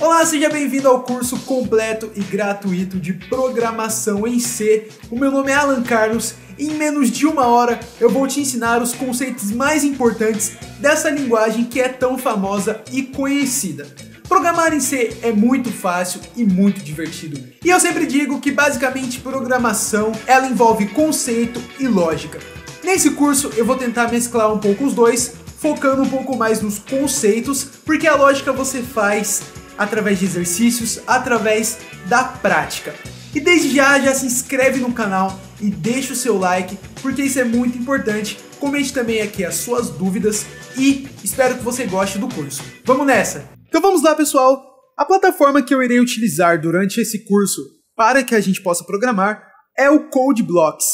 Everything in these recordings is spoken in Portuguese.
Olá, seja bem-vindo ao curso completo e gratuito de programação em C. O meu nome é Alan Carlos e em menos de uma hora eu vou te ensinar os conceitos mais importantes dessa linguagem que é tão famosa e conhecida. Programar em C é muito fácil e muito divertido. E eu sempre digo que basicamente programação ela envolve conceito e lógica. Nesse curso eu vou tentar mesclar um pouco os dois, focando um pouco mais nos conceitos, porque a lógica você faz através de exercícios, através da prática. E desde já, já se inscreve no canal e deixa o seu like, porque isso é muito importante. Comente também aqui as suas dúvidas e espero que você goste do curso. Vamos nessa! Então vamos lá, pessoal! A plataforma que eu irei utilizar durante esse curso para que a gente possa programar é o Code Blocks.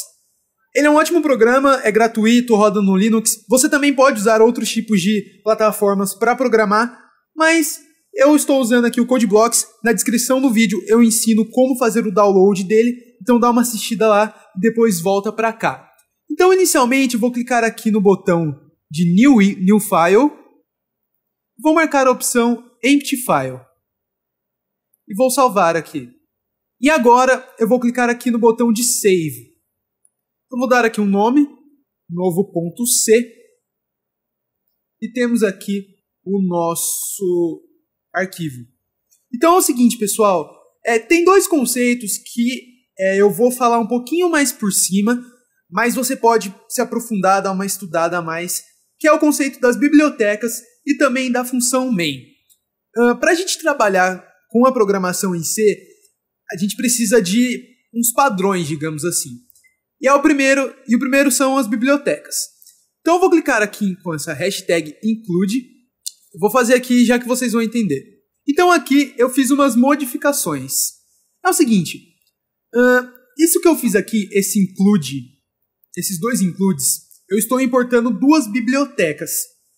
Ele é um ótimo programa, é gratuito, roda no Linux. Você também pode usar outros tipos de plataformas para programar, mas eu estou usando aqui o CodeBlocks. Na descrição do vídeo eu ensino como fazer o download dele. Então dá uma assistida lá e depois volta para cá. Então inicialmente eu vou clicar aqui no botão de New, New File. Vou marcar a opção Empty File. E vou salvar aqui. E agora eu vou clicar aqui no botão de Save. Eu vou dar aqui um nome, Novo.c E temos aqui o nosso arquivo. Então é o seguinte, pessoal, é, tem dois conceitos que é, eu vou falar um pouquinho mais por cima, mas você pode se aprofundar, dar uma estudada a mais, que é o conceito das bibliotecas e também da função main. Uh, ah, Para a gente trabalhar com a programação em C, a gente precisa de uns padrões, digamos assim. E, é o primeiro, e o primeiro são as bibliotecas. Então eu vou clicar aqui com essa hashtag include Vou fazer aqui já que vocês vão entender. Então aqui eu fiz umas modificações. É o seguinte, uh, isso que eu fiz aqui, esse include, esses dois includes, eu estou importando duas bibliotecas.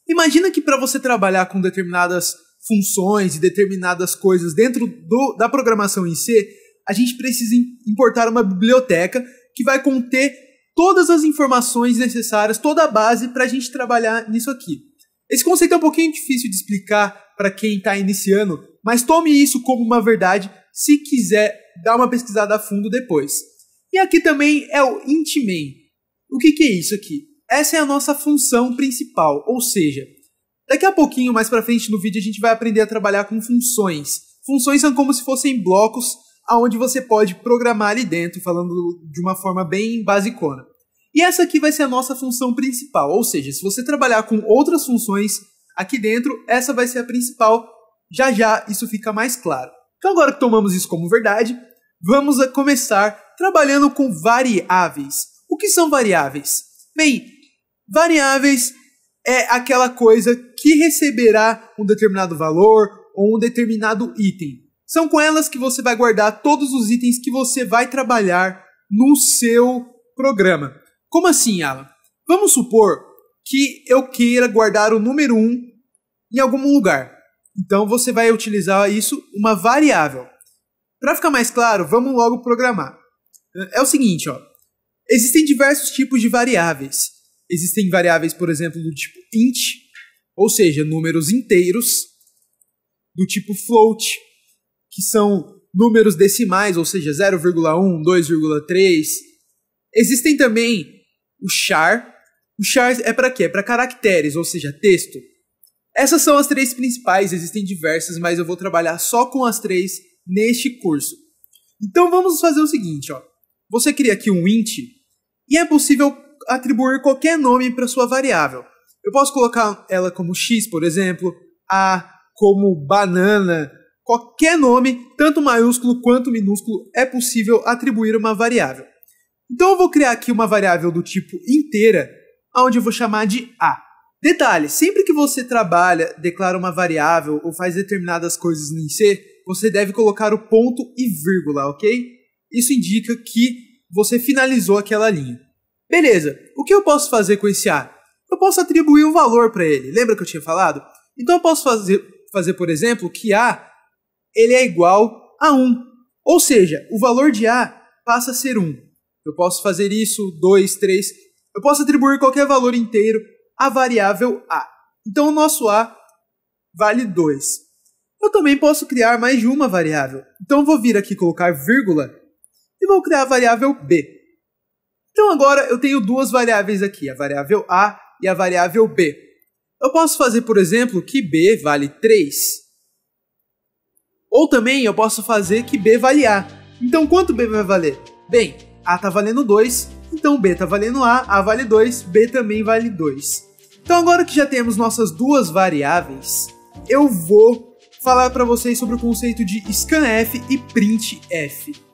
Imagina que para você trabalhar com determinadas funções e determinadas coisas dentro do, da programação em C, a gente precisa importar uma biblioteca que vai conter todas as informações necessárias, toda a base para a gente trabalhar nisso aqui. Esse conceito é um pouquinho difícil de explicar para quem está iniciando, mas tome isso como uma verdade se quiser dar uma pesquisada a fundo depois. E aqui também é o intimem. O que, que é isso aqui? Essa é a nossa função principal, ou seja, daqui a pouquinho, mais para frente no vídeo, a gente vai aprender a trabalhar com funções. Funções são como se fossem blocos aonde você pode programar ali dentro, falando de uma forma bem basicona. E essa aqui vai ser a nossa função principal, ou seja, se você trabalhar com outras funções aqui dentro, essa vai ser a principal. Já já isso fica mais claro. Então agora que tomamos isso como verdade, vamos começar trabalhando com variáveis. O que são variáveis? Bem, variáveis é aquela coisa que receberá um determinado valor ou um determinado item. São com elas que você vai guardar todos os itens que você vai trabalhar no seu programa. Como assim, Alan? Vamos supor que eu queira guardar o número 1 em algum lugar. Então você vai utilizar isso uma variável. Para ficar mais claro, vamos logo programar. É, é o seguinte, ó. Existem diversos tipos de variáveis. Existem variáveis, por exemplo, do tipo int, ou seja, números inteiros, do tipo float, que são números decimais, ou seja, 0,1, 2,3. Existem também o char. O char é para quê? É para caracteres, ou seja, texto. Essas são as três principais, existem diversas, mas eu vou trabalhar só com as três neste curso. Então vamos fazer o seguinte, ó. Você cria aqui um int e é possível atribuir qualquer nome para sua variável. Eu posso colocar ela como x, por exemplo, a como banana, qualquer nome, tanto maiúsculo quanto minúsculo, é possível atribuir uma variável. Então eu vou criar aqui uma variável do tipo inteira, onde eu vou chamar de a. Detalhe, sempre que você trabalha, declara uma variável ou faz determinadas coisas em C, você deve colocar o ponto e vírgula, ok? Isso indica que você finalizou aquela linha. Beleza, o que eu posso fazer com esse A? Eu posso atribuir um valor para ele, lembra que eu tinha falado? Então eu posso fazer, fazer, por exemplo, que A ele é igual a 1. Ou seja, o valor de A passa a ser 1. Eu posso fazer isso, 2, 3. Eu posso atribuir qualquer valor inteiro à variável A. Então o nosso A vale 2. Eu também posso criar mais de uma variável. Então vou vir aqui colocar vírgula e vou criar a variável B. Então agora eu tenho duas variáveis aqui, a variável A e a variável B. Eu posso fazer, por exemplo, que B vale 3. Ou também eu posso fazer que B vale A. Então quanto B vai valer? Bem, a tá valendo 2, então B tá valendo A, A vale 2, B também vale 2. Então agora que já temos nossas duas variáveis, eu vou falar para vocês sobre o conceito de scanf e printf.